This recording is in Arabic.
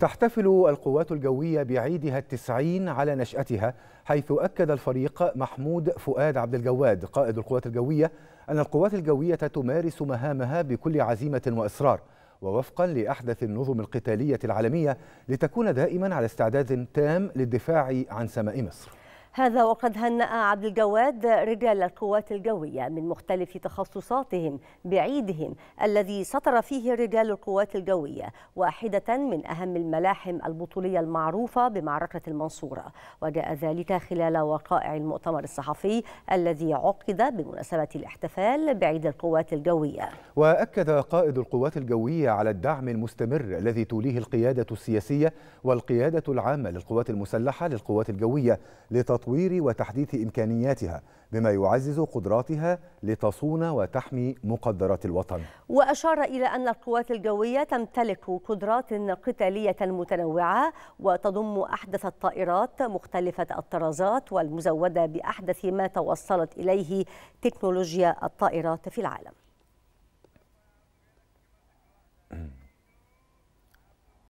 تحتفل القوات الجوية بعيدها التسعين على نشأتها حيث أكد الفريق محمود فؤاد عبد الجواد قائد القوات الجوية أن القوات الجوية تمارس مهامها بكل عزيمة وإصرار ووفقا لأحدث النظم القتالية العالمية لتكون دائما على استعداد تام للدفاع عن سماء مصر هذا وقد هنأ عبد الجواد رجال القوات الجوية من مختلف تخصصاتهم بعيدهم الذي سطر فيه رجال القوات الجوية واحدة من أهم الملاحم البطولية المعروفة بمعركة المنصورة وجاء ذلك خلال وقائع المؤتمر الصحفي الذي عقد بمناسبة الاحتفال بعيد القوات الجوية وأكد قائد القوات الجوية على الدعم المستمر الذي توليه القيادة السياسية والقيادة العامة للقوات المسلحة للقوات الجوية لتطوير وتحديث إمكانياتها بما يعزز قدراتها لتصون وتحمي مقدرات الوطن وأشار إلى أن القوات الجوية تمتلك قدرات قتالية متنوعة وتضم أحدث الطائرات مختلفة الطرازات والمزودة بأحدث ما توصلت إليه تكنولوجيا الطائرات في العالم